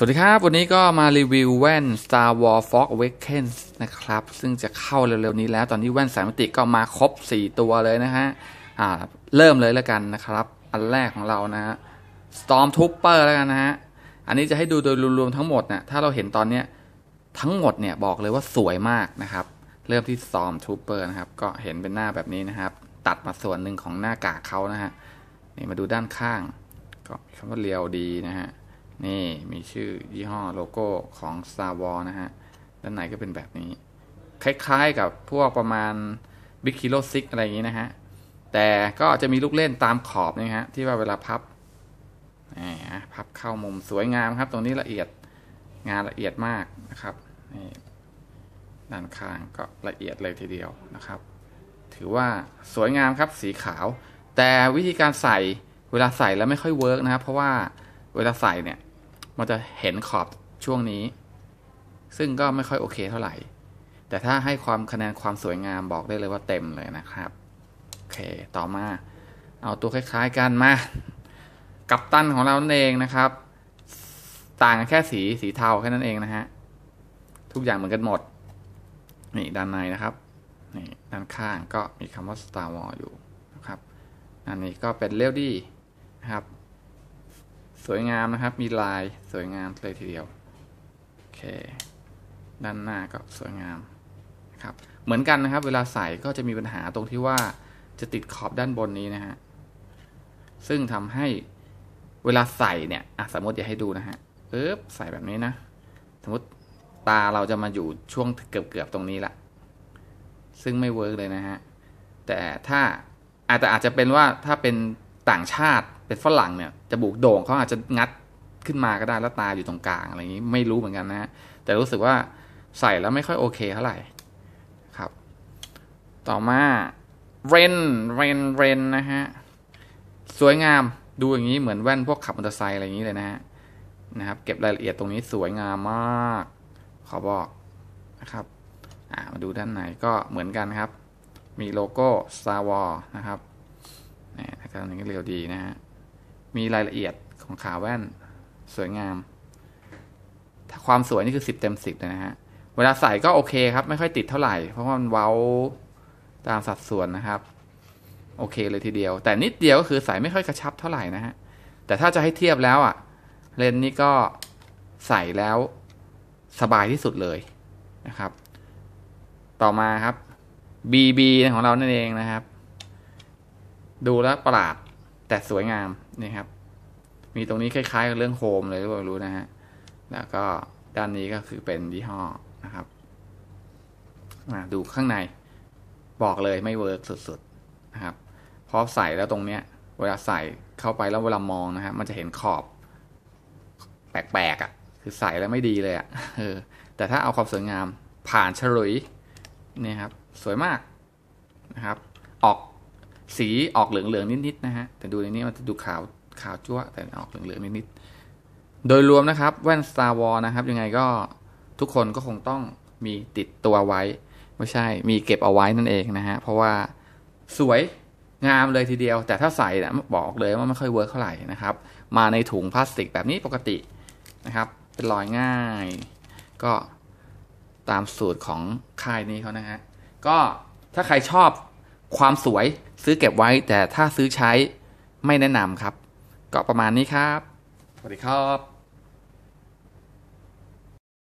สวัสดีครับวันนี้ก็มารีวิวแว่น Star Wars f o r e Awakens นะครับ ซึ่งจะเข้าเร็วๆนี้แล้วตอนนี้แว่นสายมิติก็มาครบ 4 ตัวเลยนะฮะอ่าเริ่มเลยแล้วกันนะครับอันแรกของเรานะฮะ Storm Trooper แล้วกันนะฮะอันนี้จะให้ดูโดยรวมๆทั้งหมดนะถ้าเราเห็นตอนเนี้ยทั้งหมดเนี่ยบอกเลยว่าสวยมากนะครับ เริ่มที่ Storm Trooper นะครับ ก็เห็นเป็นหน้าแบบนี้นะครับ ตัดมาส่วนหนึ่งของหน้ากากเขานะฮะนี่มาดูด้านข้างก็คำว่าเรียวดีนะฮะนี่มีชื่อยี่ห้อโลโก้ของ Star Wars นะฮะ ด้านในก็เป็นแบบนี้ คล้ายๆกับพวกประมาณ Big k i l o 6อะไรอย่างนี้นะฮะ แต่ก็จะมีลูกเล่นตามขอบนะฮะ ที่ว่าเวลาพับพับเข้ามุมสวยงามครับ ตรงนี้ละเอียดงานละเอียดมากนะครับ ด้านข้างก็ละเอียดเลยทีเดียวนะครับ ถือว่าสวยงามครับสีขาว แต่วิธีการใส่เวลาใส่แล้วไม่ค่อยเวิร์กนะครับ เพราะว่าเวลาใส่เนี่ยมันจะเห็นขอบช่วงนี้ ซึ่งก็ไม่ค่อยโอเคเท่าไหร่ แต่ถ้าให้ความคะแนนความสวยงามบอกได้เลยว่าเต็มเลยนะครับโอเค ต่อมา เอาตัวคล้าย ๆกันมากับตันของเราเองนะครับ ต่างแค่สีสีเทาแค่นั้นเองนะฮะ ทุกอย่างเหมือนกันหมด นี่ด้านในนะครับนี่ด้านข้างก็มีคำว่า Star Wars อยู่นะครับอันนี้ก็เป็นเลี้วดีนะครับสวยงามนะครับมีลายสวยงามเลยทีเดียวโอเคด้านหน้าก็สวยงามนะครับเหมือนกันนะครับเวลาใส่ก็จะมีปัญหาตรงที่ว่าจะติดขอบด้านบนนี้นะฮะซึ่งทำให้เวลาใส่เนี่ยสมมติอย่ให้ดูนะฮะเอ๊บใส่แบบนี้นะสมมติตาเราจะมาอยู่ช่วงเกือบเกือบตรงนี้ละซึ่งไม่เวิร์กเลยนะฮะแต่ถ้าอาจจะอาจจะเป็นว่าถ้าเป็นต่างชาติเป็นฝรั่งเนี่ยจะบุกโด่งเขาอาจจะงัดขึ้นมาก็ได้แล้วตาอยู่ตรงกลางอะไรอย่างนี้ไม่รู้เหมือนกันนะ แต่รู้สึกว่าใส่แล้วไม่ค่อยโอเค เท่าไหร่ครับต่อมา เรนเรนเรนนะฮะ สวยงามดูอย่างนี้เหมือนแว่นพวกขับมอเตอร์ไซค์อะไรอย่างนี้เลยนะฮะนะครับเก็บรายละเอียดตรงนี้สวยงามมาก ขอบอกนะครับอ่ามาดูด้านในก็เหมือนกันครับ มีโลโก้ Star Wars นะครับนี่ถ้าการนี้เรียวดีนะฮะมีรายละเอียดของขาแว่นสวยงามถ้าความสวยนี่คือสิบเต็มสิบนะฮะ เวลาใส่ก็โอเคครับไม่ค่อยติดเท่าไหร่ เพราะว่ามันเว้าตามสัดส่วนนะครับโอเคเลยทีเดียวแต่นิดเดียว ก็คือใส่ไม่ค่อยกระชับเท่าไหร่นะฮะแต่ถ้าจะให้เทียบแล้วอะ่ะ เลนส์นี้ก็ใส่แล้วสบายที่สุดเลยนะครับ ต่อมาครับ BB ของเรานั่นเองนะครับ ดูแล้วประหลาดแต่สวยงามนี่ครับ มีตรงนี้คล้ายๆกับเรื่องโฮมเลยรู้รู้นะฮะแล้วก็ด้านนี้ก็คือเป็นยี่ห้อนะครับมาดูข้างในบอกเลยไม่เวิร์กสุดๆนะครับ พอใส่แล้วตรงเนี้ยเวลาใส่เข้าไปแล้วเวลามองนะฮะมันจะเห็นขอบ แปลกๆอะ่ะ คือใส่แล้วไม่ดีเลยอะ่ะแต่ถ้าเอาความสวยงามผ่านฉลุยนี่ครับ สวยมากนะครับ ออกสีออกเหลือง ๆ นิด ๆ นะฮะ แต่ดูในนี้มันจะดูขาวขาวจ้วแต่ออกเหลืองๆนิดๆ โดยรวมนะครับแว่น Star w a r นะครับยังไงก็ทุกคนก็คงต้องมีติดตัวไว้ ไม่ใช่มีเก็บเอาไว้นั่นเองนะฮะ เพราะว่าสวยงามเลยทีเดียว แต่ถ้าใส่นะบอกเลยว่าไม่ค่อยเวิร์กเท่าไหร่นะครับ มาในถุงพลาสติกแบบนี้ปกตินะครับ เป็นรอยง่ายก็ตามสูตรของค่ายนี้เขานะฮะก็ถ้าใครชอบความสวยซื้อเก็บไว้แต่ถ้าซื้อใช้ไม่แนะนำครับ ก็ประมาณนี้ครับ สวัสดีครับ